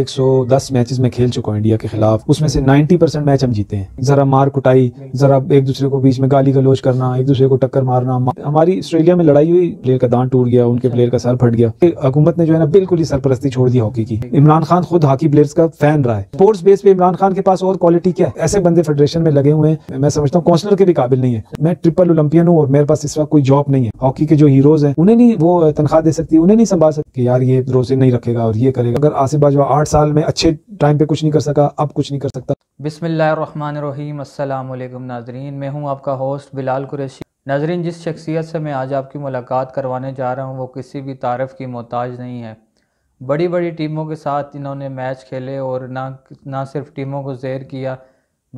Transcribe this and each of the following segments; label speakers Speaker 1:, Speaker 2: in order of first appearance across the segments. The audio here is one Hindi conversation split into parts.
Speaker 1: 110 मैचेस में खेल चुका हूँ इंडिया के खिलाफ उसमें से 90 परसेंट मैच हम जीते हैं जरा मार कुटाई जरा एक दूसरे को बीच में गाली गलोच करना एक दूसरे को टक्कर मारना हमारी ऑस्ट्रेलिया में लड़ाई हुई प्लेयर का दान टूट गया उनके प्लेयर का सर फट गया हुकूमत ने जो है ना बिल्कुल ही सरपरस्ती छोड़ दी हॉकी की इमरान खान खुद हॉकी प्लेयर्स का फैन रहा है स्पोर्ट्स बेस पे इमरान खान के पास और क्वालिटी क्या है ऐसे बंदे फेडरेशन में लगे हुए हैं मैं समझता हूँ काउंसलर के भी काबिल नहीं है मैं ट्रिपल ओलंपियन हूँ और मेरे पास इस वक्त कोई जॉब नहीं है हॉकी के जो हीरोज हैं उन्हें नहीं वो तनख्वाह दे सकती उन्हें नहीं संभाल सकती यार ये रोजे नहीं रखेगा और ये करेगा अगर आसिफ बाजवा आठ साल में अच्छे टाइम पे कुछ नहीं कर सका अब कुछ नहीं कर सकता
Speaker 2: बिसमीम अल्लाम नाजरीन मैं हूँ आपका होस्ट बिलाल कुरैशी नाजरीन जिस शख्सियत से मैं आज आपकी मुलाकात करवाने जा रहा हूँ वो किसी भी तारफ़ की मोहताज नहीं है बड़ी बड़ी टीमों के साथ इन्होंने मैच खेले और ना ना सिर्फ टीमों को जेर किया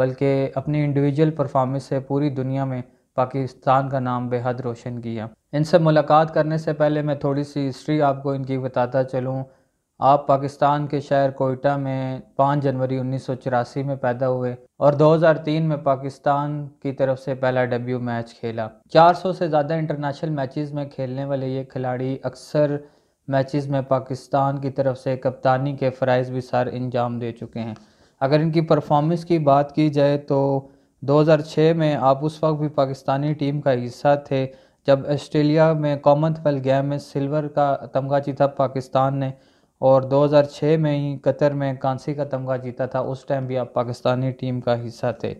Speaker 2: बल्कि अपनी इंडिविजुअल परफॉर्मेंस से पूरी दुनिया में पाकिस्तान का नाम बेहद रोशन किया इनसे मुलाकात करने से पहले मैं थोड़ी सी हिस्ट्री आपको इनकी बताता चलूँ आप पाकिस्तान के शहर कोयटा में 5 जनवरी उन्नीस में पैदा हुए और 2003 में पाकिस्तान की तरफ से पहला डेब्यू मैच खेला 400 से ज़्यादा इंटरनेशनल मैचेस में खेलने वाले ये खिलाड़ी अक्सर मैचेस में पाकिस्तान की तरफ से कप्तानी के फ़रज़ भी सर अंजाम दे चुके हैं अगर इनकी परफॉर्मेंस की बात की जाए तो 2006 में आप उस वक्त भी पाकिस्तानी टीम का हिस्सा थे जब ऑस्ट्रेलिया में कॉमनवेल्थ गेम में सिल्वर का तमगा जीता पाकिस्तान ने और 2006 में ही कतर में कांसी का तमगा जीता था उस टाइम भी आप पाकिस्तानी टीम का हिस्सा थे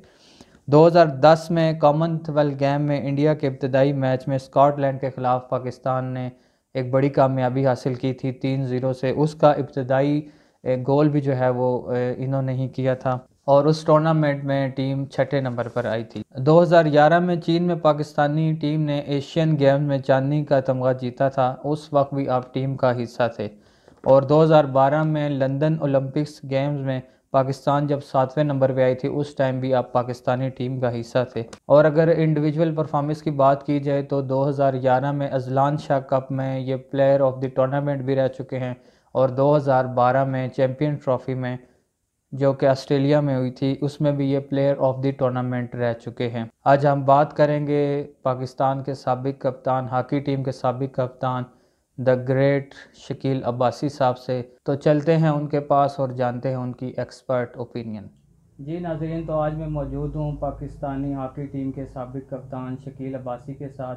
Speaker 2: 2010 में कॉमनवेल्थ गेम में इंडिया के इब्तदाई मैच में स्कॉटलैंड के ख़िलाफ़ पाकिस्तान ने एक बड़ी कामयाबी हासिल की थी तीन ज़ीरो से उसका इब्तदाई गोल भी जो है वो इन्होंने ही किया था और उस टूर्नामेंट में टीम छठे नंबर पर आई थी 2011 में चीन में पाकिस्तानी टीम ने एशियन गेम में चांदनी का तमगा जीता था उस वक्त भी आप टीम का हिस्सा थे और 2012 में लंदन ओलंपिक्स गेम्स में पाकिस्तान जब सातवें नंबर पे आई थी उस टाइम भी आप पाकिस्तानी टीम का हिस्सा थे और अगर इंडिविजुअल परफॉर्मेंस की बात की जाए तो 2011 में अजलान शाह कप में ये प्लेयर ऑफ द टूर्नामेंट भी रह चुके हैं और 2012 में चैम्पियन ट्रॉफी में जो कि ऑस्ट्रेलिया में हुई थी उसमें भी ये प्लेयर ऑफ द टूर्नामेंट रह चुके हैं आज हम बात करेंगे पाकिस्तान के सबक कप्तान हॉकी टीम के सबक कप्तान द ग्रेट शकील अब्बासी साहब से तो चलते हैं उनके पास और जानते हैं उनकी एक्सपर्ट ओपिनियन जी नाजरीन तो आज मैं मौजूद हूँ पाकिस्तानी हॉकी टीम के सबक कप्तान शकील अब्बासी के साथ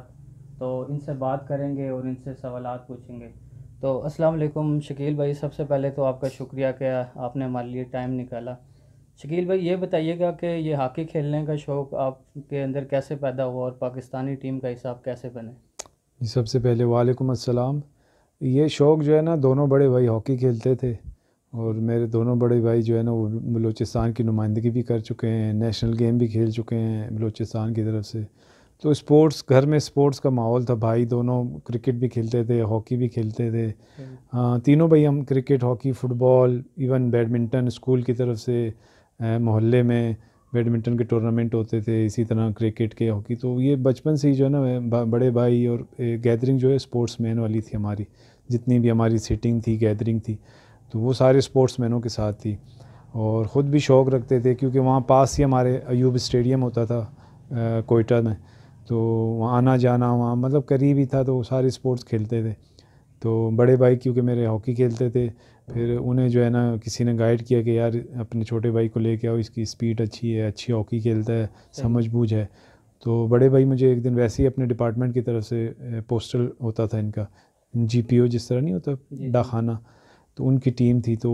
Speaker 2: तो इनसे बात करेंगे और इनसे सवाल पूछेंगे तो अस्सलाम वालेकुम शकील भाई सबसे पहले तो आपका शुक्रिया क्या आपने हमारे लिए टाइम निकाला शकील भाई ये बताइएगा कि ये हॉकी खेलने का शौक़ आपके अंदर कैसे पैदा हुआ और पाकिस्तानी टीम का हिसाब कैसे बने
Speaker 1: सबसे पहले वालेकुम अस्सलाम ये शौक़ जो है ना दोनों बड़े भाई हॉकी खेलते थे और मेरे दोनों बड़े भाई जो है ना वो बलूचिस्तान की नुमाइंदगी भी कर चुके हैं नेशनल गेम भी खेल चुके हैं बलूचिस्तान की तरफ से तो स्पोर्ट्स घर में स्पोर्ट्स का माहौल था भाई दोनों क्रिकेट भी खेलते थे हॉकी भी खेलते थे हम्म। हाँ तीनों भाई हम cricket hockey football even badminton school की तरफ से मोहल्ले में बैडमिंटन के टूर्नामेंट होते थे इसी तरह क्रिकेट के हॉकी तो ये बचपन से ही जो है ना बड़े भाई और गैदरिंग जो है स्पोर्ट्स मैन वाली थी हमारी जितनी भी हमारी सीटिंग थी गैदरिंग थी तो वो सारे स्पोर्ट्स मैनों के साथ थी और ख़ुद भी शौक़ रखते थे क्योंकि वहाँ पास ही हमारे अयूब स्टेडियम होता था कोयटा में तो वहाँ आना जाना वहाँ मतलब करीब ही था तो सारे स्पोर्ट्स खेलते थे तो बड़े भाई क्योंकि मेरे हॉकी खेलते थे फिर उन्हें जो है ना किसी ने गाइड किया कि यार अपने छोटे भाई को लेके आओ इसकी स्पीड अच्छी है अच्छी हॉकी खेलता है समझ बूझ है तो बड़े भाई मुझे एक दिन वैसे ही अपने डिपार्टमेंट की तरफ से पोस्टल होता था इनका जी जिस तरह नहीं होता डाखाना तो उनकी टीम थी तो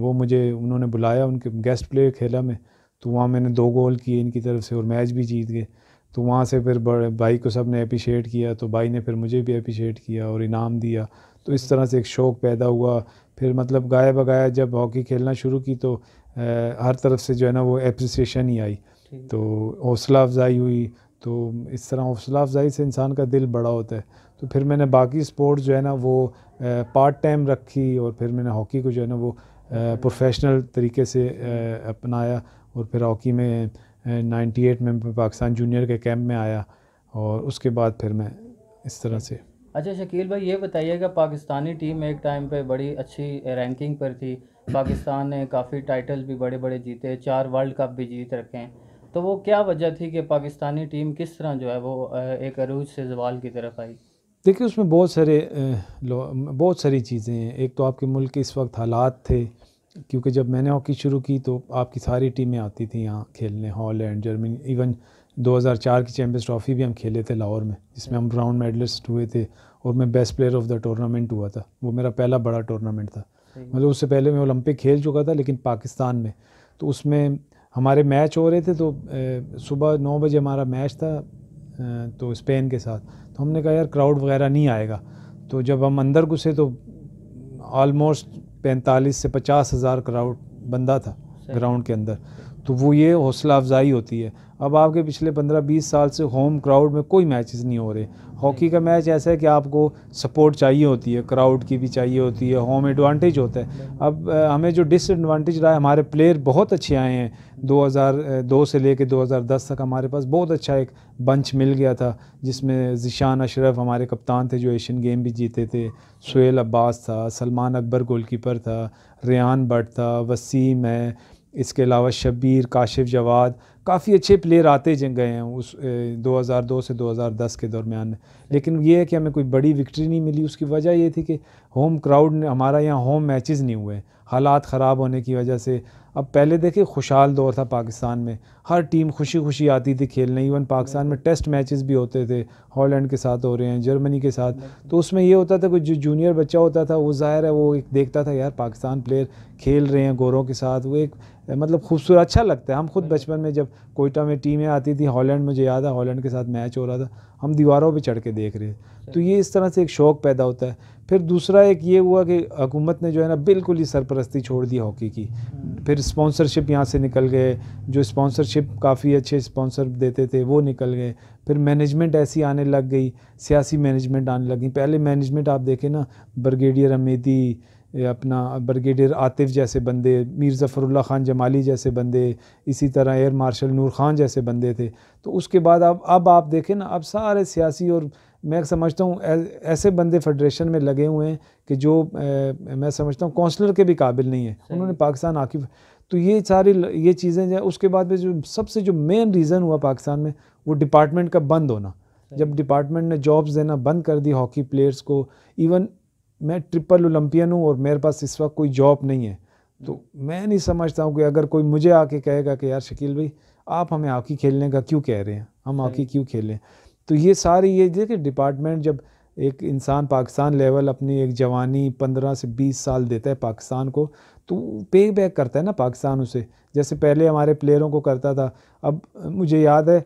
Speaker 1: वो मुझे उन्होंने बुलाया उनके गेस्ट प्लेयर खेला में तो वहाँ मैंने दो गोल किए इनकी तरफ से और मैच भी जीत गए तो वहाँ से फिर बड़े भाई को सब ने अप्रिशिएट किया तो भाई ने फिर मुझे भी अप्रिशिएट किया और इनाम दिया तो इस तरह से एक शौक़ पैदा हुआ फिर मतलब गाया बगाया जब हॉकी खेलना शुरू की तो आ, हर तरफ से जो है ना वो एप्रिसिएशन ही आई तो हौसला अफजाई हुई तो इस तरह हौसला अफजाई से इंसान का दिल बड़ा होता है तो फिर मैंने बाकी स्पोर्ट जो है ना वो पार्ट टाइम रखी और फिर मैंने हॉकी को जो है ना वो प्रोफेशनल तरीके से अपनाया और फिर हॉकी में एट में पाकिस्तान जूनियर के कैंप में आया और उसके बाद फिर मैं इस तरह से
Speaker 2: अच्छा शकील भाई ये बताइएगा पाकिस्तानी टीम एक टाइम पे बड़ी अच्छी रैंकिंग पर थी पाकिस्तान ने काफ़ी टाइटल भी बड़े बड़े जीते चार वर्ल्ड कप भी जीत रखे हैं तो वो क्या वजह थी कि पाकिस्तानी टीम किस तरह जो है वो एक अरूज से जवाल की तरफ आई
Speaker 1: देखिए उसमें बहुत सारे बहुत सारी चीज़ें हैं एक तो आपके मुल्क के इस वक्त हालात थे क्योंकि जब मैंने हॉकी शुरू की तो आपकी सारी टीमें आती थी यहाँ खेलने हॉलैंड जर्मनी इवन 2004 की चैम्पियंस ट्रॉफी भी हम खेले थे लाहौर में जिसमें हम राउंड मेडलिस्ट हुए थे और मैं best player of the tournament हुआ था वो मेरा पहला बड़ा टूर्नामेंट था मतलब उससे पहले मैं ओलंपिक खेल चुका था लेकिन पाकिस्तान में तो उसमें हमारे मैच हो रहे थे तो सुबह नौ बजे हमारा मैच था तो स्पेन के साथ तो हमने कहा यार क्राउड वगैरह नहीं आएगा तो जब हम अंदर घुसे तो ऑलमोस्ट पैंतालीस से पचास हज़ार क्राउड बंदा था ग्राउंड के अंदर तो वो ये हौसला अफजाई होती है अब आपके पिछले 15-20 साल से होम क्राउड में कोई मैचेस नहीं हो रहे हॉकी का मैच ऐसा है कि आपको सपोर्ट चाहिए होती है क्राउड की भी चाहिए होती है होम एडवांटेज होता है अब हमें जो डिसएडवांटेज रहा है हमारे प्लेयर बहुत अच्छे आए हैं 2002 से लेके 2010 तक हमारे पास बहुत अच्छा एक बंच मिल गया था जिसमें जिशान अशरफ हमारे कप्तान थे जो एशियन गेम भी जीते थे सुहेल अब्बास था सलमान अकबर गोलकीपर था रेहान भट्ट था वसीम है इसके अलावा शबीर काशिफ जवाद काफ़ी अच्छे प्लेयर आते गए हैं उस 2002 से 2010 के दरमियान में लेकिन ये है कि हमें कोई बड़ी विक्ट्री नहीं मिली उसकी वजह ये थी कि होम क्राउड ने हमारा यहाँ होम मैचेस नहीं हुए हालात ख़राब होने की वजह से अब पहले देखिए खुशहाल दौर था पाकिस्तान में हर टीम खुशी खुशी आती थी खेलने इवन पाकिस्तान में टेस्ट मैचेस भी होते थे हॉलैंड के साथ हो रहे हैं जर्मनी के साथ तो उसमें ये होता था कि जो जूनियर बच्चा होता था वो ज़ाहिर है वो एक देखता था यार पाकिस्तान प्लेयर खेल रहे हैं गोरों के साथ वो एक मतलब खूबसूरत अच्छा लगता है हम खुद बचपन में जब कोयटा में टीमें आती थी हॉलैंड मुझे याद है हॉलैंड के साथ मैच हो रहा था हम दीवारों पर चढ़ के देख रहे थे तो ये इस तरह से एक शौक़ पैदा होता है फिर दूसरा एक ये हुआ कि हुकूमत ने जो है ना बिल्कुल ही सरपरस्ती छोड़ दी हॉकी की फिर स्पॉन्सरशिप यहाँ से निकल गए जो स्पॉन्सरशिप काफ़ी अच्छे स्पॉन्सर देते थे वो निकल गए फिर मैनेजमेंट ऐसी आने लग गई सियासी मैनेजमेंट आने लगी पहले मैनेजमेंट आप देखें ना ब्रिगेडियर अमेदी अपना ब्रिगेडियर आतिफ जैसे बंदे मीर ज़फ़रुल्ला ख़ान जमाली जैसे बंदे इसी तरह एयर मार्शल नूर ख़ान जैसे बंदे थे तो उसके बाद अब अब आप देखें ना अब सारे सियासी और मैं समझता हूँ ऐसे बंदे फेडरेशन में लगे हुए हैं कि जो ए, मैं समझता हूँ काउंसलर के भी काबिल नहीं है उन्होंने पाकिस्तान आके तो ये सारी ये चीज़ें जो उसके बाद में जो सबसे जो मेन रीज़न हुआ पाकिस्तान में वो डिपार्टमेंट का बंद होना जब डिपार्टमेंट ने जॉब्स देना बंद कर दी हॉकी प्लेयर्स को इवन मैं ट्रिपल ओलंपियन हूँ और मेरे पास इस वक्त कोई जॉब नहीं है तो मैं नहीं समझता हूँ कि अगर कोई मुझे आके कहेगा कि यार शकील भाई आप हमें हॉकी खेलने का क्यों कह रहे हैं हम हॉकी क्यों खेलें तो ये सारे ये देखिए डिपार्टमेंट जब एक इंसान पाकिस्तान लेवल अपनी एक जवानी पंद्रह से बीस साल देता है पाकिस्तान को तो पे बैक करता है ना पाकिस्तान उसे जैसे पहले हमारे प्लेयरों को करता था अब मुझे याद है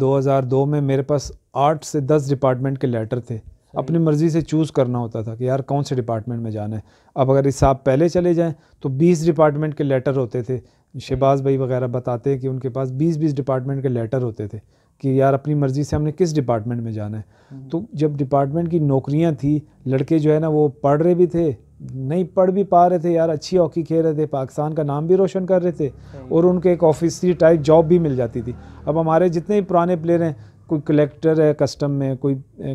Speaker 1: 2002 में मेरे पास आठ से दस डिपार्टमेंट के लेटर थे अपनी मर्ज़ी से चूज़ करना होता था कि यार कौन से डिपार्टमेंट में जाना है अब अगर इस साहब पहले चले जाएँ तो बीस डिपार्टमेंट के लेटर होते थे शहबाज भाई वगैरह बताते हैं कि उनके पास बीस बीस डिपार्टमेंट के लेटर होते थे कि यार अपनी मर्ज़ी से हमने किस डिपार्टमेंट में जाना है हम्म। तो जब डिपार्टमेंट की नौकरियां थी लड़के जो है ना वो पढ़ रहे भी थे नहीं पढ़ भी पा रहे थे यार अच्छी हॉकी खेल रहे थे पाकिस्तान का नाम भी रोशन कर रहे थे और उनके एक ऑफिसरी टाइप जॉब भी मिल जाती थी अब हमारे जितने भी पुराने प्लेयर हैं कोई कलेक्टर है कस्टम में कोई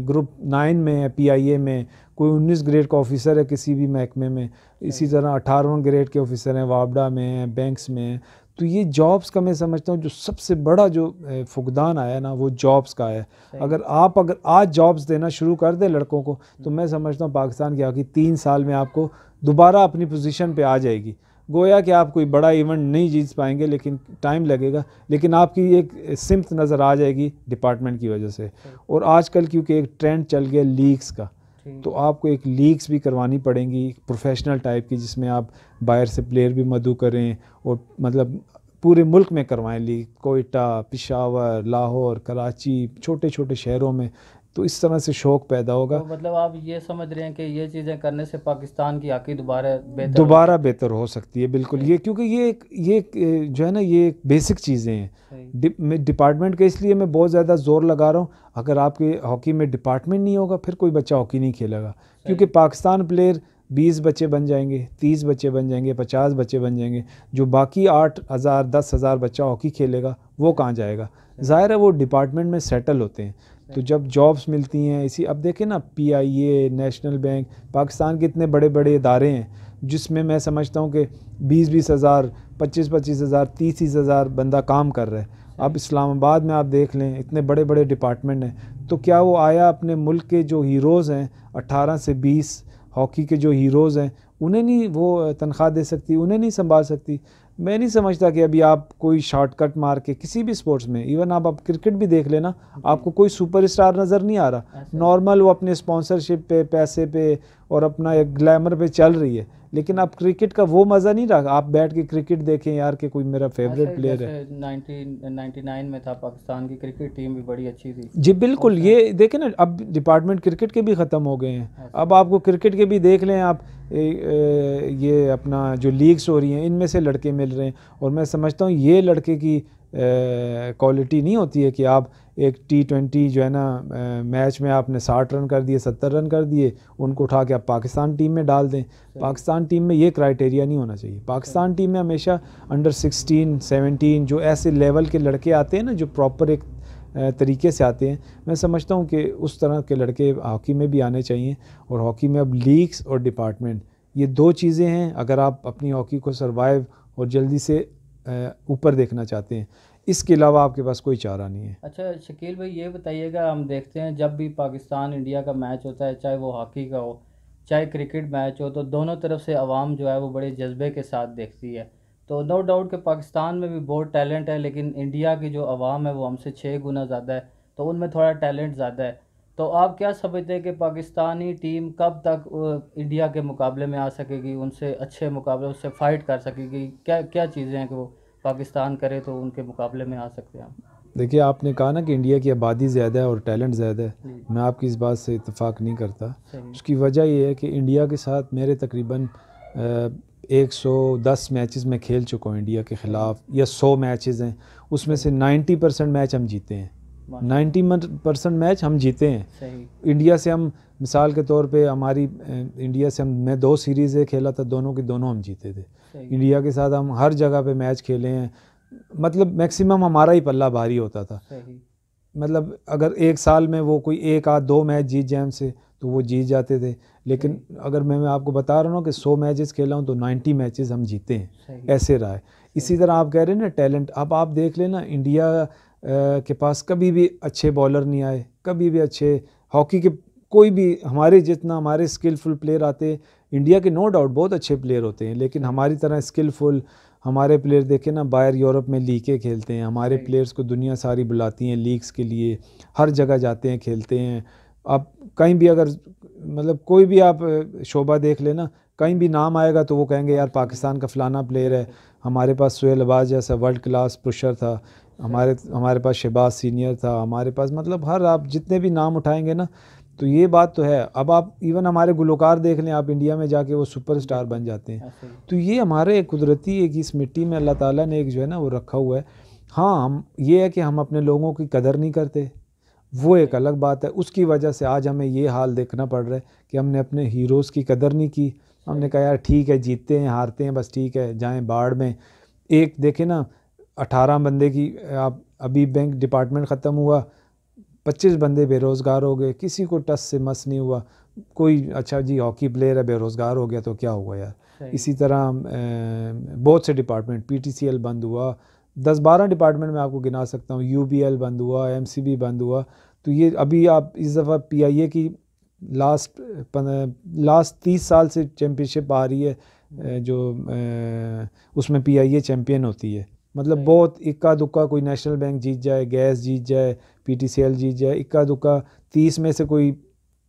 Speaker 1: ग्रुप नाइन में है पी में कोई उन्नीस ग्रेड का ऑफिसर है किसी भी महकमे में इसी तरह अठारहवें ग्रेड के ऑफिसर हैं वाबडा में हैं बैंक्स में हैं तो ये जॉब्स का मैं समझता हूँ जो सबसे बड़ा जो फुकदान आया ना वो जॉब्स का है अगर आप अगर आज जॉब्स देना शुरू कर दें लड़कों को तो हम्म। मैं समझता हूँ पाकिस्तान की आखिर तीन साल में आपको दोबारा अपनी पोजीशन पे आ जाएगी गोया कि आप कोई बड़ा इवेंट नहीं जीत पाएंगे लेकिन टाइम लगेगा लेकिन आपकी एक सिमत नज़र आ जाएगी डिपार्टमेंट की वजह से और आजकल क्योंकि एक ट्रेंड चल गया लीग्स का तो आपको एक लीग्स भी करवानी पड़ेंगी प्रोफेशनल टाइप की जिसमें आप बाहर से प्लेयर भी मधु करें और मतलब पूरे मुल्क में करवाएं लीग कोयटा पिशावर लाहौर कराची छोटे छोटे शहरों में तो इस तरह से शौक पैदा होगा तो
Speaker 2: मतलब आप ये समझ रहे हैं कि ये चीज़ें करने से पाकिस्तान की आकी दोबारा दोबारा
Speaker 1: बेहतर हो सकती है बिल्कुल ये क्योंकि ये एक ये जो है ना ये एक बेसिक चीज़ें हैं डिपार्टमेंट के इसलिए मैं बहुत ज़्यादा जोर लगा रहा हूँ अगर आपके हॉकी में डिपार्टमेंट नहीं होगा फिर कोई बच्चा हॉकी नहीं खेलेगा क्योंकि पाकिस्तान प्लेयर बीस बच्चे बन जाएंगे तीस बच्चे बन जाएंगे पचास बच्चे बन जाएंगे जो बाकी आठ हज़ार दस हज़ार बच्चा हॉकी खेलेगा वो कहाँ जाएगा ज़ाहिर है वो डिपार्टमेंट में सेटल होते हैं तो जब जॉब्स मिलती हैं इसी अब देखें ना पीआईए नेशनल बैंक पाकिस्तान के इतने बड़े बड़े इदारे हैं जिसमें मैं समझता हूँ कि बीस बीस हज़ार पच्चीस पच्चीस हज़ार तीस तीस हज़ार बंदा काम कर रहा है अब इस्लामाबाद में आप देख लें इतने बड़े बड़े डिपार्टमेंट हैं तो क्या वो आया अपने मुल्क के जो हीरोज़ हैं अट्ठारह से बीस हॉकी के जो हीरोज़ हैं उन्हें नहीं वो तनख्वाह दे सकती उन्हें नहीं संभाल सकती मैं नहीं समझता कि अभी आप कोई शॉर्टकट मार के किसी भी स्पोर्ट्स में इवन आप आप क्रिकेट भी देख लेना आपको कोई सुपरस्टार नज़र नहीं आ रहा नॉर्मल वो अपने स्पॉन्सरशिप पे पैसे पे और अपना एक ग्लैमर पे चल रही है लेकिन आप क्रिकेट का वो मज़ा नहीं रहा आप बैठ के क्रिकेट देखें यार के कोई मेरा फेवरेट प्लेयर है
Speaker 2: में था पाकिस्तान की क्रिकेट टीम भी बड़ी अच्छी थी
Speaker 1: जी बिल्कुल ये देखें ना अब डिपार्टमेंट क्रिकेट के भी ख़त्म हो गए हैं अब आपको क्रिकेट के भी देख लें आप ये अपना जो लीग्स हो रही हैं इनमें से लड़के मिल रहे हैं और मैं समझता हूँ ये लड़के की क्वालिटी नहीं होती है कि आप एक टी ट्वेंटी जो है ना मैच में आपने साठ रन कर दिए सत्तर रन कर दिए उनको उठा के आप पाकिस्तान टीम में डाल दें पाकिस्तान टीम में ये क्राइटेरिया नहीं होना चाहिए पाकिस्तान टीम में हमेशा अंडर सिक्सटीन सेवनटीन जो ऐसे लेवल के लड़के आते हैं ना जो प्रॉपर एक तरीके से आते हैं मैं समझता हूँ कि उस तरह के लड़के हॉकी में भी आने चाहिए और हॉकी में अब लीग्स और डिपार्टमेंट ये दो चीज़ें हैं अगर आप अपनी हॉकी को सर्वाइव और जल्दी से ऊपर देखना चाहते हैं इसके अलावा आपके पास कोई चारा नहीं है
Speaker 2: अच्छा शकील भाई ये बताइएगा हम देखते हैं जब भी पाकिस्तान इंडिया का मैच होता है चाहे वो हॉकी का हो चाहे क्रिकेट मैच हो तो दोनों तरफ से आवाम जो है वो बड़े जज्बे के साथ देखती है तो नो डाउट कि पाकिस्तान में भी बहुत टैलेंट है लेकिन इंडिया की जो आवाम है वो हमसे छः गुना ज़्यादा है तो उनमें थोड़ा टैलेंट ज़्यादा है तो आप क्या समझते हैं कि पाकिस्तानी टीम कब तक इंडिया के मुकाबले में आ सकेगी उनसे अच्छे मुकाबले उससे फ़ाइट कर सकेगी क्या क्या चीज़ें हैं कि वो पाकिस्तान करे तो उनके मुकाबले में आ सकते हैं
Speaker 1: देखिए आपने कहा ना कि इंडिया की आबादी ज़्यादा है और टैलेंट ज़्यादा है मैं आपकी इस बात से इतफ़ाक़ नहीं करता उसकी वजह यह है कि इंडिया के साथ मेरे तकरीबन 110 मैचेस में खेल चुका हूँ इंडिया के ख़िलाफ़ या 100 मैचेस हैं उसमें से 90 परसेंट मैच हम जीते हैं 90 परसेंट मैच हम जीते हैं इंडिया से हम मिसाल के तौर पे हमारी इंडिया से हम मैं दो सीरीज़ खेला था दोनों के दोनों हम जीते थे इंडिया के साथ हम हर जगह पे मैच खेले हैं मतलब मैक्सिमम हमारा ही पल्ला भारी होता था मतलब अगर एक साल में वो कोई एक आध दो मैच जीत जाए हमसे तो वो जीत जाते थे लेकिन अगर मैं मैं आपको बता रहा हूँ कि 100 मैचेस खेला हूँ तो 90 मैचेस हम जीते हैं ऐसे रहा है इसी तरह आप कह रहे हैं ना टैलेंट अब आप देख लेना इंडिया के पास कभी भी अच्छे बॉलर नहीं आए कभी भी अच्छे हॉकी के कोई भी हमारे जितना हमारे स्किलफुल प्लेयर आते हैं इंडिया के नो डाउट बहुत अच्छे प्लेयर होते हैं लेकिन हमारी तरह स्किलफुल हमारे प्लेयर देखे ना बाहर यूरोप में लीके खेलते हैं हमारे प्लेयर्स को दुनिया सारी बुलाती हैं लीग्स के लिए हर जगह जाते हैं खेलते हैं आप कहीं भी अगर मतलब कोई भी आप शोभा देख लेना कहीं भी नाम आएगा तो वो कहेंगे यार पाकिस्तान का फ़लाना प्लेयर है हमारे पास सुहेल अबाज जैसा वर्ल्ड क्लास पुशर था हमारे हमारे पास शहबाज सीनियर था हमारे पास मतलब हर आप जितने भी नाम उठाएंगे ना तो ये बात तो है अब आप इवन हमारे गुलकार देख लें आप इंडिया में जाके वो सुपरस्टार बन जाते हैं तो ये हमारे कुदरती एक इस मिट्टी में अल्लाह ताला ने एक जो है ना वो रखा हुआ है हाँ हम ये है कि हम अपने लोगों की कदर नहीं करते वो एक अलग बात है उसकी वजह से आज हमें ये हाल देखना पड़ रहा है कि हमने अपने हीरोज़ की कदर नहीं की हमने कहा यार ठीक है जीतते हैं हारते हैं बस ठीक है जाएँ बाढ़ में एक देखे ना अठारह बंदे की आप अभी बैंक डिपार्टमेंट ख़त्म हुआ पच्चीस बंदे बेरोज़गार हो गए किसी को टस से मस नहीं हुआ कोई अच्छा जी हॉकी प्लेयर है बेरोज़गार हो गया तो क्या हुआ यार इसी तरह बहुत से डिपार्टमेंट पीटीसीएल बंद हुआ दस बारह डिपार्टमेंट में आपको गिना सकता हूँ यू बंद हुआ एम बंद हुआ तो ये अभी आप इस दफ़ा पी की लास्ट लास्ट तीस साल से चैम्पियनशिप आ रही है जो उसमें पी चैम्पियन होती है मतलब बहुत इक्का दुक्का कोई नेशनल बैंक जीत जाए गैस जीत जाए पीटीसीएल जीत जाए इक्का दुक्का तीस में से कोई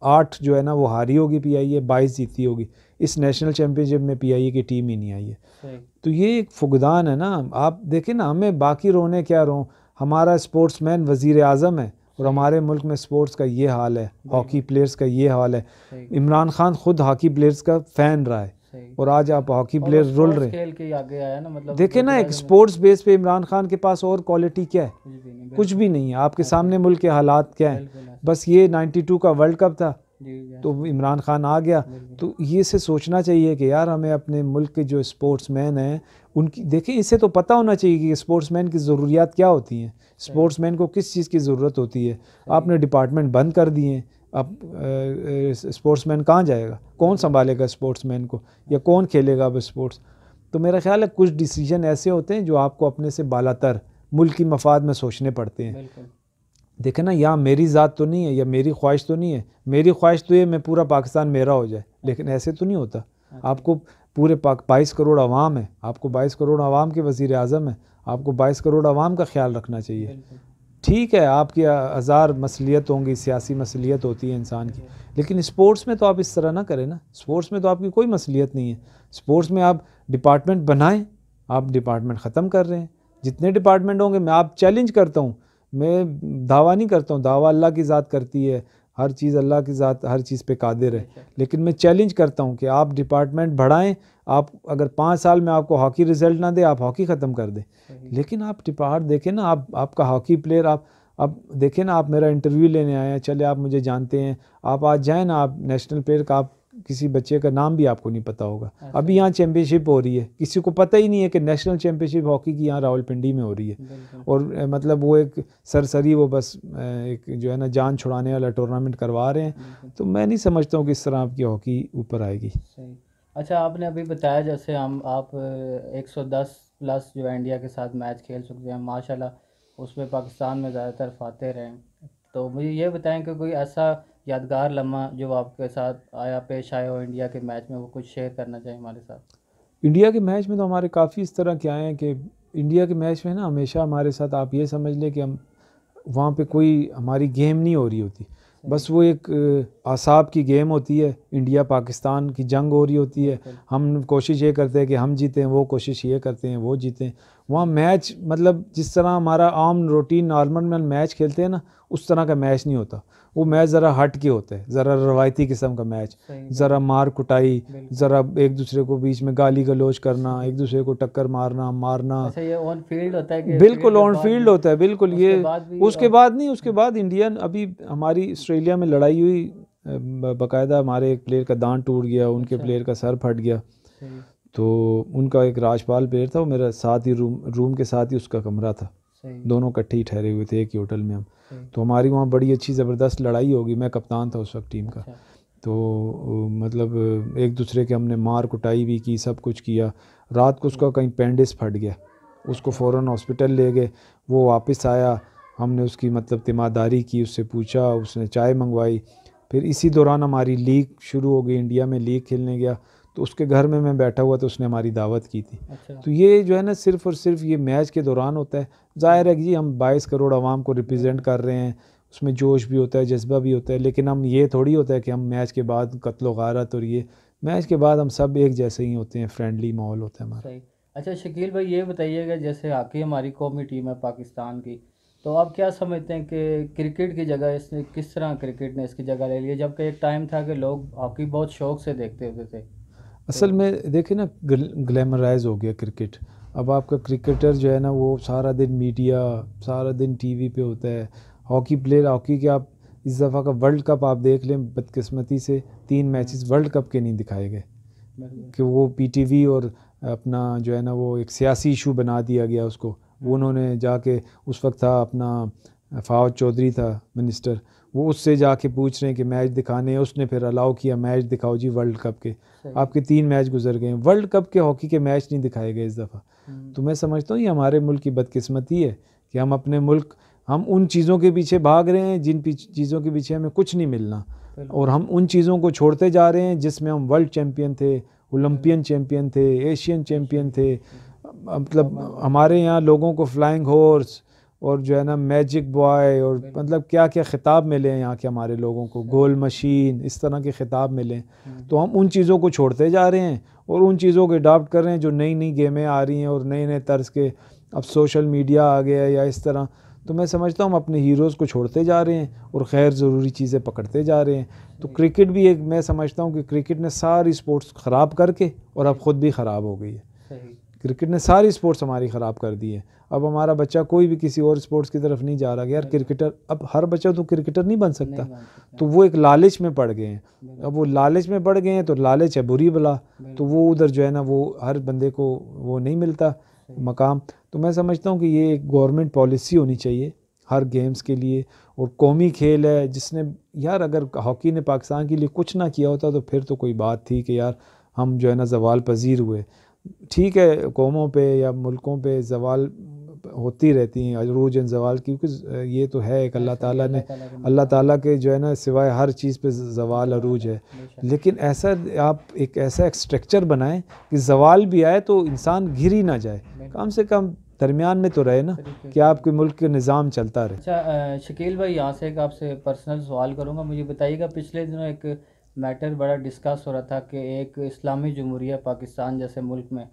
Speaker 1: आठ जो है ना वो हारी होगी पी आई ए बाईस जीती होगी इस नेशनल चैम्पियनशिप में पी आई ए की टीम ही नहीं आई है तो ये एक फुकदान है ना आप देखें ना हमें बाकी रोने क्या रो हमारा स्पोर्ट्स मैन वजीर आजम है और हमारे मुल्क में स्पोर्ट्स का ये हाल है हॉकी प्लेयर्स का ये हाल है इमरान खान खुद हॉकी प्लेयर्स का फ़ैन रहा है और आज आप हॉकी प्लेयर रोल रहे
Speaker 2: हैं मतलब देखे ना एक
Speaker 1: स्पोर्ट्स बेस पे इमरान खान के पास और क्वालिटी क्या है कुछ भी नहीं है आपके सामने मुल्क के हालात क्या है बस ये 92 का वर्ल्ड कप था तो इमरान खान आ गया तो ये से सोचना चाहिए कि यार हमें अपने मुल्क के जो स्पोर्ट्स मैन हैं उनकी देखें इसे तो पता होना चाहिए कि स्पोर्ट्स मैन की ज़रूरियात क्या होती हैं स्पोर्ट्स मैन को किस चीज़ की ज़रूरत होती है आपने डिपार्टमेंट बंद कर दिए अब स्पोर्ट्स मैन कहाँ जाएगा कौन संभालेगा स्पोर्ट्स मैन को या कौन खेलेगा अब स्पोर्ट्स तो मेरा ख्याल है कुछ डिसीजन ऐसे होते हैं जो आपको अपने से बालातर मुल्क की मफाद में सोचने पड़ते हैं देखे ना यहाँ मेरी ज़ात तो नहीं है या मेरी ख्वाहिश तो नहीं है मेरी ख्वाहिश तो ये मैं पूरा पाकिस्तान मेरा हो जाए लेकिन ऐसे तो नहीं होता अच्छा। आपको पूरे पाक बाईस करोड़ आवाम है आपको बाईस करोड़ आवाम के वज़ी अजम है आपको बाईस करोड़ आवाम का ख्याल रखना चाहिए ठीक है आपकी हज़ार मसलियत होंगी सियासी मसलियत होती है इंसान की लेकिन स्पोर्ट्स में तो आप इस तरह ना करें ना स्पोर्ट्स में तो आपकी कोई मसलियत नहीं है स्पोर्ट्स में आप डिपार्टमेंट बनाएं आप डिपार्टमेंट ख़त्म कर रहे हैं जितने डिपार्टमेंट होंगे मैं आप चैलेंज करता हूँ मैं दावा नहीं करता हूँ दावा अल्लाह की ज़ात करती है हर चीज़ अल्लाह की ज़ात हर चीज़ पे कादिर है लेकिन मैं चैलेंज करता हूँ कि आप डिपार्टमेंट बढ़ाएं आप अगर पाँच साल में आपको हॉकी रिजल्ट ना दे आप हॉकी ख़त्म कर दें लेकिन आप डिपार्ट देखें ना आप आपका हॉकी प्लेयर आप अब देखें ना आप मेरा इंटरव्यू लेने आए हैं चले आप मुझे जानते हैं आप आज जाएँ ना आप नेशनल प्लेयर का आप किसी बच्चे का नाम भी आपको नहीं पता होगा अच्छा। अभी यहाँ चैंपियनशिप हो रही है किसी को पता ही नहीं है कि नेशनल चैम्पियनशिप हॉकी की यहाँ रावलपिंडी में हो रही है और मतलब वो एक सरसरी वो बस एक जो है ना जान छुड़ाने वाला टूर्नामेंट करवा रहे हैं तो मैं नहीं समझता हूँ कि इस तरह आपकी हॉकी ऊपर आएगी
Speaker 2: अच्छा आपने अभी बताया जैसे हम आप एक प्लस जो इंडिया के साथ मैच खेल चुके हैं माशाला उसमें पाकिस्तान में ज़्यादातर फाते रहे तो मुझे ये बताएं कि कोई ऐसा यादगार लम्हा जो आपके साथ आया पेश आया हो इंडिया के मैच में वो कुछ शेयर करना चाहिए हमारे साथ
Speaker 1: इंडिया के मैच में तो हमारे काफ़ी इस तरह के आए हैं कि इंडिया के मैच में ना हमेशा हमारे साथ आप ये समझ लें कि हम वहाँ पे कोई हमारी गेम नहीं हो रही होती बस वो एक आसाब की गेम होती है इंडिया पाकिस्तान की जंग हो रही होती है हम कोशिश ये करते हैं कि हम जीतें वो कोशिश ये करते हैं वो जीतें वहाँ मैच मतलब जिस तरह हमारा आम रूटीन नॉर्मल में मैच खेलते हैं ना उस तरह का मैच नहीं होता वो मैच ज़रा हट के होता है ज़रा रवायती किस्म का मैच ज़रा मार कुटाई ज़रा एक दूसरे को बीच में गाली गलोच करना एक दूसरे को टक्कर मारना मारना अच्छा,
Speaker 2: ये ऑन फील्ड होता है कि बिल्कुल ऑन
Speaker 1: फील्ड होता है बिल्कुल ये उसके बाद नहीं उसके बाद इंडियन अभी हमारी ऑस्ट्रेलिया में लड़ाई हुई बाकायदा हमारे एक प्लेयर का दान टूट गया उनके प्लेयर अच्छा। का सर फट गया तो उनका एक राजपाल पेड़ था वो मेरा साथ ही रूम रूम के साथ ही उसका कमरा था दोनों इकट्ठे ही ठहरे हुए थे एक ही होटल में हम तो हमारी वहाँ बड़ी अच्छी ज़बरदस्त लड़ाई होगी मैं कप्तान था उस वक्त टीम का अच्छा। तो मतलब एक दूसरे के हमने मार कुटाई भी की सब कुछ किया रात को उसका कहीं पेंडिस फट गया उसको अच्छा। फ़ौर हॉस्पिटल ले गए वो वापस आया हमने उसकी मतलब तिमादारी की उससे पूछा उसने चाय मंगवाई फिर इसी दौरान हमारी लीग शुरू हो गई इंडिया में लीग खेलने गया तो उसके घर में मैं बैठा हुआ तो उसने हमारी दावत की थी अच्छा। तो ये जो है ना सिर्फ और सिर्फ ये मैच के दौरान होता है ज़ाहिर है कि जी हम बाईस करोड़ आवाम को रिप्रजेंट कर रहे हैं उसमें जोश भी होता है जज्बा भी होता है लेकिन हम ये थोड़ी होता है कि हम मैच के बाद कत्लो गारत और ये मैच के बाद हम सब एक जैसे ही होते हैं फ्रेंडली माहौल होता है
Speaker 2: हमारा अच्छा शकील भाई ये बताइएगा जैसे हॉकी हमारी कौमी टीम है पाकिस्तान की तो आप क्या समझते हैं कि क्रिकेट की जगह इसने किस तरह क्रिकेट ने इसकी जगह ले ली है जबकि एक टाइम था कि लोग हॉकी बहुत शौक से देखते होते थे
Speaker 1: असल तो- में देखे ना ग्लैमराइज हो गया क्रिकेट अब आपका क्रिकेटर जो है ना वो सारा दिन मीडिया सारा दिन टीवी पे होता है हॉकी प्लेयर हॉकी के आप इस दफ़ा का वर्ल्ड कप आप देख लें बदकिस्मती से तीन मैचेस हाँ। वर्ल्ड कप के नहीं दिखाए गए कि वो पीटीवी और अपना जो है ना वो एक सियासी इशू बना दिया गया उसको हाँ। उन्होंने जाके उस वक्त था अपना फावद चौधरी था मिनिस्टर वो उससे जाके पूछ रहे हैं कि मैच दिखाने हैं उसने फिर अलाउ किया मैच दिखाओ जी वर्ल्ड कप के आपके तीन मैच गुजर गए वर्ल्ड कप के हॉकी के मैच नहीं दिखाए गए इस दफ़ा हम्म। तो मैं समझता हूँ ये हमारे मुल्क की बदकिस्मती है कि हम अपने मुल्क हम उन चीज़ों के पीछे भाग रहे हैं जिन चीज़ों के पीछे हमें कुछ नहीं मिलना और हम उन चीज़ों को छोड़ते जा रहे हैं जिसमें हम वर्ल्ड चैम्पियन थे ओलंपियन चैम्पियन थे एशियन चैम्पियन थे मतलब हमारे यहाँ लोगों को फ्लाइंग हॉर्स और जो है ना मैजिक बॉय और मतलब क्या क्या ख़िताब मिले हैं यहाँ के हमारे लोगों को गोल मशीन इस तरह के ख़िताब मिले हम्म। तो हम उन चीज़ों को छोड़ते जा रहे हैं और उन चीज़ों को अडाप्ट कर रहे हैं जो नई नई गेमें आ रही हैं और नए नए तर्ज के अब सोशल मीडिया आ गया है या इस तरह तो मैं समझता हूँ हम अपने हीरोज़ को छोड़ते जा रहे हैं और खैर ज़रूरी चीज़ें पकड़ते जा रहे हैं तो क्रिकेट भी एक मैं समझता हूँ कि क्रिकेट ने सारी स्पोर्ट्स ख़राब करके और अब ख़ुद भी ख़राब हो गई है क्रिकेट ने सारी स्पोर्ट्स हमारी ख़राब कर दी है अब हमारा बच्चा कोई भी किसी और स्पोर्ट्स की तरफ नहीं जा रहा यार क्रिकेटर अब हर बच्चा तो क्रिकेटर नहीं बन सकता नहीं बन तो वो एक लालच में पड़ गए हैं अब वो लालच में पड़ गए हैं तो लालच है बुरी बला तो वो उधर जो है ना वो हर बंदे को वो नहीं मिलता मकाम तो मैं समझता हूँ कि ये एक गवर्नमेंट पॉलिसी होनी चाहिए हर गेम्स के लिए और कौमी खेल है जिसने यार अगर हॉकी ने पाकिस्तान के लिए कुछ ना किया होता तो फिर तो कोई बात थी कि यार हम जो है ना जवाल पजीर हुए ठीक है कौमों पे या मुल्कों पे जवाल होती रहती हैं अरूज एंड जवाल क्योंकि ये तो है एक अल्लाह ताला ने अल्लाह ताला के जो है ना सिवाय हर चीज़ पे जवाल अरूज है लेकिन ऐसा आप एक ऐसा एक स्ट्रक्चर बनाएं कि जवाल भी आए तो इंसान घिर ही ना जाए कम से कम दरमियान में तो रहे ना कि आपके मुल्क के निज़ाम चलता रहे
Speaker 2: अच्छा शकील भाई यहाँ से एक आपसे पर्सनल सवाल करूँगा मुझे बताइएगा पिछले दिनों एक मैटर बड़ा डिस्कस हो रहा था कि एक इस्लामी जमहूरिया पाकिस्तान जैसे मुल्क में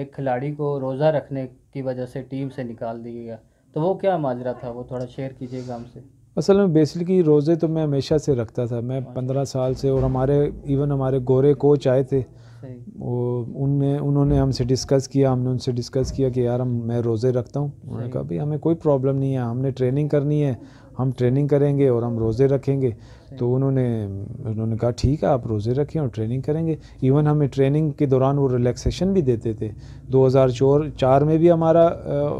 Speaker 2: एक खिलाड़ी को रोज़ा रखने की वजह से टीम से निकाल दिया गया तो वो क्या माजरा था वो थोड़ा शेयर कीजिएगा हमसे
Speaker 1: असल में बेसिकली रोज़े तो मैं हमेशा से रखता था मैं अच्छा। पंद्रह साल से और हमारे इवन हमारे गोरे कोच आए थे वो उनने उन्होंने हमसे डिस्कस किया हमने उनसे डिस्कस किया कि यार हम मैं रोज़े रखता हूँ उन्होंने कहा भाई हमें कोई प्रॉब्लम नहीं है हमने ट्रेनिंग करनी है हम ट्रेनिंग करेंगे और हम रोज़े रखेंगे तो उन्होंने उन्होंने कहा ठीक है आप रोज़े रखें और ट्रेनिंग करेंगे इवन हमें ट्रेनिंग के दौरान वो रिलैक्सेशन भी देते थे 2004 में भी हमारा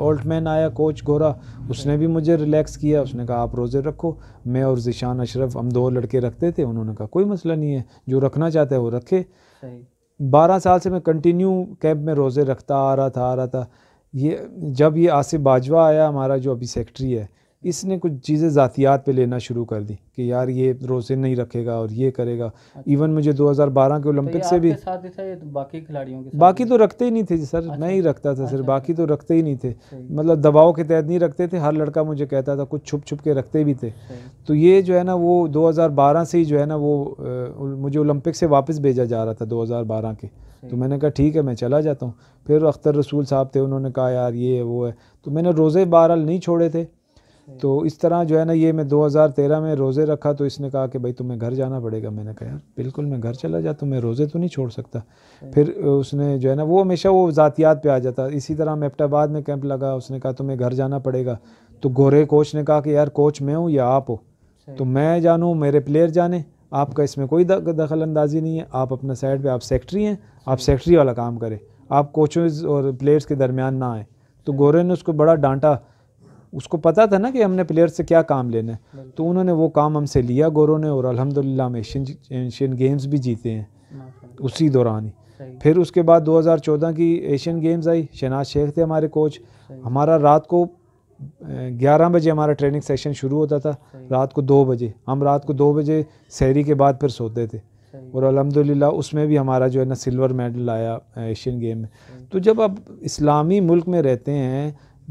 Speaker 1: ओल्ड मैन आया कोच गोरा उसने भी मुझे रिलैक्स किया उसने कहा आप रोज़े रखो मैं और जिशान अशरफ हम दो लड़के रखते थे उन्होंने कहा कोई मसला नहीं है जो रखना चाहता है वो रखे बारह साल से मैं कंटिन्यू कैंप में रोज़े रखता आ रहा था आ रहा था ये जब ये आसिफ बाजवा आया हमारा जो अभी सेक्रेटरी है इसने कुछ चीज़ें ज़ातियात पे लेना शुरू कर दी कि यार ये रोज़े नहीं रखेगा और ये करेगा अच्छा। इवन मुझे 2012 के ओलंपिक तो से भी
Speaker 2: साथ ही था तो बाकी खिलाड़ियों के बाकी
Speaker 1: तो रखते ही नहीं थे सर अच्छा। मैं ही रखता था सर अच्छा, बाकी अच्छा। तो रखते ही नहीं थे मतलब दबाव के तहत नहीं रखते थे हर लड़का मुझे कहता था कुछ छुप छुप के रखते भी थे तो ये जो है ना वो दो से ही जो है ना वो मुझे ओलंपिक से वापस भेजा जा रहा था दो के तो मैंने कहा ठीक है मैं चला जाता हूँ फिर अख्तर रसूल साहब थे उन्होंने कहा यार ये है वो है तो मैंने रोज़े बहरहाल नहीं छोड़े थे तो इस तरह जो है ना ये मैं 2013 में रोज़े रखा तो इसने कहा कि भाई तुम्हें घर जाना पड़ेगा मैंने कहा यार बिल्कुल मैं घर चला जाता हूँ मैं रोज़े तो नहीं छोड़ सकता फिर उसने जो है ना वो हमेशा वो ज़ातियात पे आ जाता इसी तरह मेपटाबाद में कैंप लगा उसने कहा तुम्हें घर जाना पड़ेगा तो गोरे कोच ने कहा कि यार कोच मैं हूँ या आप हो तो मैं जानूँ मेरे प्लेयर जाने आपका इसमें कोई दखल अंदाजी नहीं है आप अपना साइड पर आप सेक्ट्री हैं आप सेक्ट्री वाला काम करें आप कोचेज़ और प्लेयर्स के दरमियान ना आएँ तो गोरे ने उसको बड़ा डांटा उसको पता था ना कि हमने प्लेयर से क्या काम लेना है तो उन्होंने वो काम हमसे लिया गोरों ने और अलहमदिल्ला हम एशियन एशियन गेम्स भी जीते हैं उसी दौरान ही फिर उसके बाद 2014 की एशियन गेम्स आई शहनाज शेख थे हमारे कोच हमारा रात को 11 बजे हमारा ट्रेनिंग सेशन शुरू होता था रात को दो बजे हम रात को दो बजे शहरी के बाद फिर सोते थे और अलहमदिल्ला उसमें भी हमारा जो है ना सिल्वर मेडल आया एशियन गेम में तो जब आप इस्लामी मुल्क में रहते हैं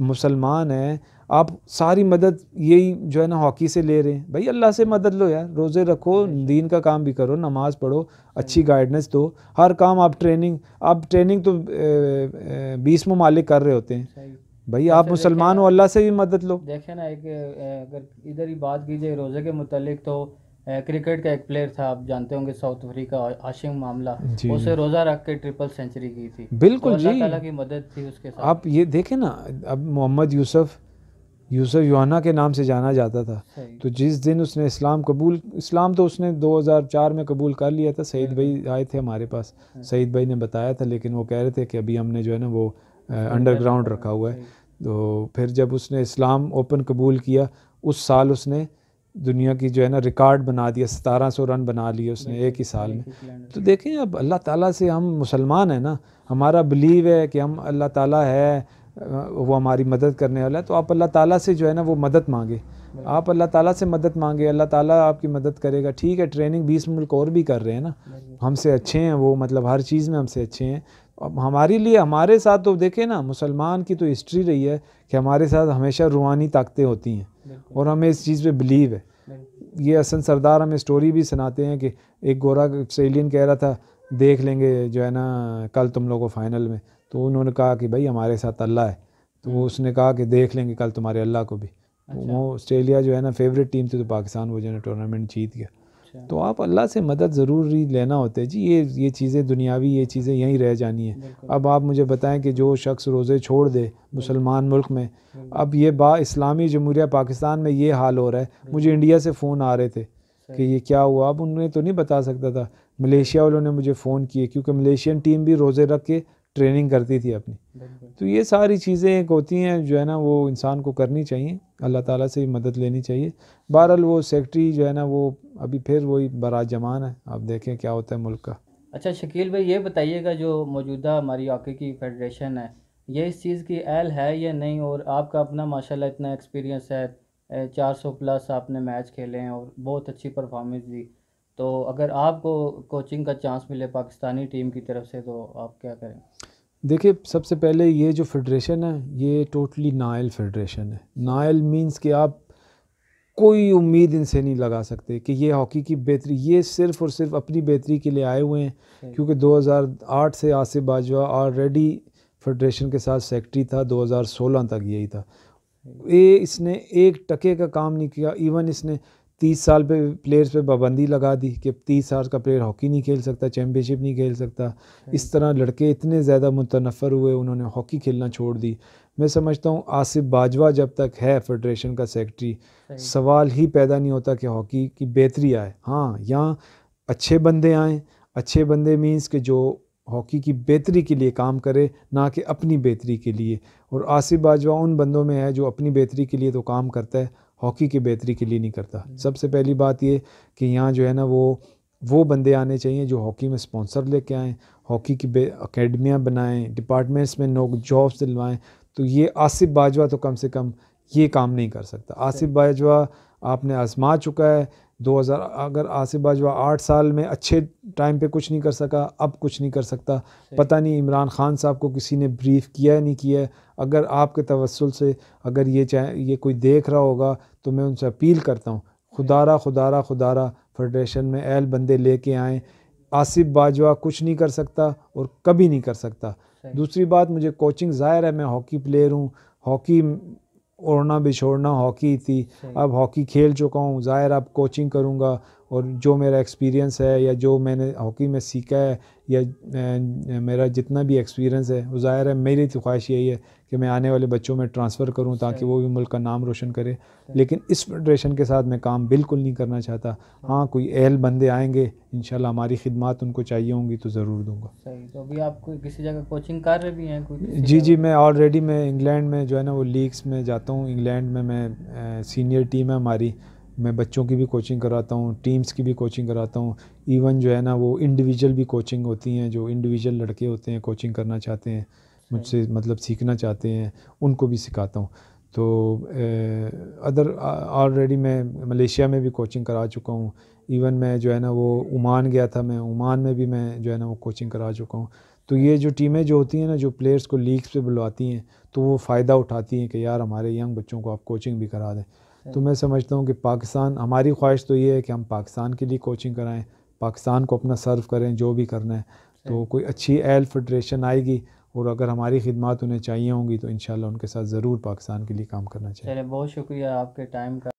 Speaker 1: मुसलमान हैं आप सारी मदद यही जो है ना हॉकी से ले रहे हैं भाई अल्लाह से मदद लो यार रोज़े रखो दीन का काम भी करो नमाज़ पढ़ो अच्छी गाइडेंस दो हर काम आप ट्रेनिंग आप ट्रेनिंग तो बीस ममालिक कर रहे होते हैं भाई अच्छा, आप मुसलमान हो अल्लाह से भी मदद लो
Speaker 2: देखें ना एक अगर इधर ही बात की जाए रोज़े के मतलब तो क्रिकेट का एक प्लेयर था आप जानते होंगे साउथ अफ्रीका आशिम मामला उसे रोजा रख के ट्रिपल सेंचुरी की थी बिल्कुल तो जी की मदद थी उसके साथ
Speaker 1: आप ये देखें ना अब मोहम्मद यूसुफ यूसुफ युहाना के नाम से जाना जाता था तो जिस दिन उसने इस्लाम कबूल इस्लाम तो उसने 2004 में कबूल कर लिया था सईद भाई आए थे हमारे पास हाँ। सईद भाई ने बताया था लेकिन वो कह रहे थे कि अभी हमने जो है ना वो अंडरग्राउंड रखा हुआ है तो फिर जब उसने इस्लाम ओपन कबूल किया उस साल उसने दुनिया की जो है ना रिकॉर्ड बना दिया सतारह सौ रन बना लिए उसने एक ही साल में तो देखें अब अल्लाह ताला से हम मुसलमान हैं ना हमारा बिलीव है कि हम अल्लाह ताला है वो हमारी मदद करने वाला है तो आप अल्लाह ताला से जो है ना वो मदद मांगे आप अल्लाह ताला से मदद मांगे अल्लाह ताला आपकी मदद करेगा ठीक है ट्रेनिंग बीस मुल्क और भी कर रहे हैं ना हमसे अच्छे हैं वो मतलब हर चीज़ में हमसे अच्छे हैं अब हमारे लिए हमारे साथ तो देखें ना मुसलमान की तो हिस्ट्री रही है कि हमारे साथ हमेशा रूहानी ताकतें होती हैं और हमें इस चीज़ पे बिलीव है ये असन सरदार हमें स्टोरी भी सुनाते हैं कि एक गोरा ऑस्ट्रेलियन कह रहा था देख लेंगे जो है ना कल तुम लोगों को फाइनल में तो उन्होंने कहा कि भाई हमारे साथ अल्लाह है तो वो हम्म। उसने कहा कि देख लेंगे कल तुम्हारे अल्लाह को भी तो अच्छा। वो ऑस्ट्रेलिया जो है ना फेवरेट टीम थी तो पाकिस्तान वो जो है टूर्नामेंट जीत गया अच्छा। तो आप अल्लाह से मदद ज़रूर लेना होता है जी ये ये चीज़ें दुनियावी ये चीज़ें यहीं रह जानी है अब आप मुझे बताएं कि जो शख्स रोज़े छोड़ दे मुसलमान मुल्क में अब ये बा इस्लामी जमहूरिया पाकिस्तान में ये हाल हो रहा है मुझे इंडिया से फ़ोन आ रहे थे कि ये क्या हुआ अब उन्हें तो नहीं बता सकता था मलेशिया वालों ने मुझे फ़ोन किए क्योंकि मलेशियन टीम भी रोज़े रख के ट्रेनिंग करती थी अपनी तो ये सारी चीज़ें एक होती हैं जो है ना वो इंसान को करनी चाहिए अल्लाह ताला से मदद लेनी चाहिए बहरहाल वो सेक्रेटरी जो है ना वो अभी फिर वही बरा जमान है आप देखें क्या होता है मुल्क का
Speaker 2: अच्छा शकील भाई ये बताइएगा जो मौजूदा हमारी हॉकी की फेडरेशन है ये इस चीज़ की एल है या नहीं और आपका अपना माशा इतना एक्सपीरियंस है चार प्लस आपने मैच खेले हैं और बहुत अच्छी परफॉर्मेंस दी तो अगर आपको कोचिंग का चांस मिले पाकिस्तानी टीम की तरफ से तो आप क्या करें
Speaker 1: देखिए सबसे पहले ये जो फेडरेशन है ये टोटली नायल फेडरेशन है नायल मींस कि आप कोई उम्मीद इनसे नहीं लगा सकते कि ये हॉकी की बेहतरी ये सिर्फ़ और सिर्फ अपनी बेहतरी के लिए आए हुए हैं क्योंकि 2008 से आसिफ बाजवा ऑलरेडी फेडरेशन के साथ सेक्रेटरी था 2016 तक यही था ये इसने एक टके का काम नहीं किया इवन इसने तीस साल पे प्लेयर्स पे पाबंदी लगा दी कि तीस साल का प्लेयर हॉकी नहीं खेल सकता चैम्पियनशिप नहीं खेल सकता इस तरह लड़के इतने ज़्यादा मुतनफ़र हुए उन्होंने हॉकी खेलना छोड़ दी मैं समझता हूँ आसिफ बाजवा जब तक है फेडरेशन का सेक्रेटरी सवाल ही पैदा नहीं होता कि हॉकी की बेहतरी आए हाँ यहाँ अच्छे बंदे आए अच्छे बंदे मीन्स के जो हॉकी की बेहतरी के लिए काम करे ना कि अपनी बेहतरी के लिए और आसिफ बाजवा उन बंदों में है जो अपनी बेहतरी के लिए तो काम करता है हॉकी की बेहतरी के लिए नहीं करता हम्म। सबसे पहली बात ये कि यहाँ जो है ना वो वो बंदे आने चाहिए जो हॉकी में स्पॉन्सर लेके आएँ हॉकी की अकेडमियाँ बनाएं डिपार्टमेंट्स में नो जॉब्स दिलवाएं तो ये आसिफ बाजवा तो कम से कम ये काम नहीं कर सकता आसिफ बाजवा आपने आजमा चुका है 2000 अगर आसिफ बाजवा आठ साल में अच्छे टाइम पे कुछ नहीं कर सका अब कुछ नहीं कर सकता पता नहीं इमरान खान साहब को किसी ने ब्रीफ किया है नहीं किया है अगर आपके तवसल से अगर ये चाहे ये कोई देख रहा होगा तो मैं उनसे अपील करता हूँ खुदारा खुदारा खुदारा फेडरेशन में एल बंदे लेके आएँ आसिफ बाजवा कुछ नहीं कर सकता और कभी नहीं कर सकता दूसरी बात मुझे कोचिंग ज़ाहिर है मैं हॉकी प्लेयर हूँ हॉकी ओढ़ना बिछोड़ना हॉकी थी अब हॉकी खेल चुका हूँ ज़ाहिर अब कोचिंग करूँगा और जो मेरा एक्सपीरियंस है या जो मैंने हॉकी में सीखा है या मेरा जितना भी एक्सपीरियंस है वो ज़ाहिर है मेरी तो ख्वाहिश यही है कि मैं आने वाले बच्चों में ट्रांसफ़र करूं ताकि वो भी मुल्क का नाम रोशन करे लेकिन इस फेडरेशन के साथ मैं काम बिल्कुल नहीं करना चाहता हाँ, हाँ कोई अहल बंदे आएंगे इन हमारी खिदमत उनको चाहिए होंगी तो ज़रूर दूंगा
Speaker 2: सही तो अभी आप कोई किसी जगह कोचिंग कर रहे भी हैं कोई जी
Speaker 1: जी मैं ऑलरेडी मैं इंग्लैंड में जो है ना वो लीग्स में जाता हूँ इंग्लैंड में मैं सीनियर टीम है हमारी मैं बच्चों की भी कोचिंग कराता हूँ टीम्स की भी कोचिंग कराता हूँ इवन जो है ना वो इंडिविजुअल भी कोचिंग होती हैं जो इंडिविजुअल लड़के होते हैं कोचिंग करना चाहते हैं मुझसे मतलब सीखना चाहते हैं उनको भी सिखाता हूँ तो अदर ऑलरेडी मैं मलेशिया में भी कोचिंग करा चुका हूँ इवन मैं जो है ना वो ओमान गया था मैं ओमान में भी मैं जो है ना वो कोचिंग करा चुका हूँ तो ये जो टीमें जो होती हैं ना जो प्लेयर्स को लीग्स पे बुलवाती हैं तो वो फ़ायदा उठाती हैं कि यार हमारे यंग बच्चों को आप कोचिंग भी करा दें तो मैं समझता हूँ कि पाकिस्तान हमारी ख्वाहिश तो ये है कि हम पाकिस्तान के लिए कोचिंग कराएँ पाकिस्तान को अपना सर्व करें जो भी करना है तो कोई अच्छी एल फेडरेशन आएगी और अगर हमारी खिदमत उन्हें चाहिए होंगी तो इन उनके साथ ज़रूर पाकिस्तान के लिए काम करना चाहिए
Speaker 2: चले बहुत शुक्रिया आपके टाइम का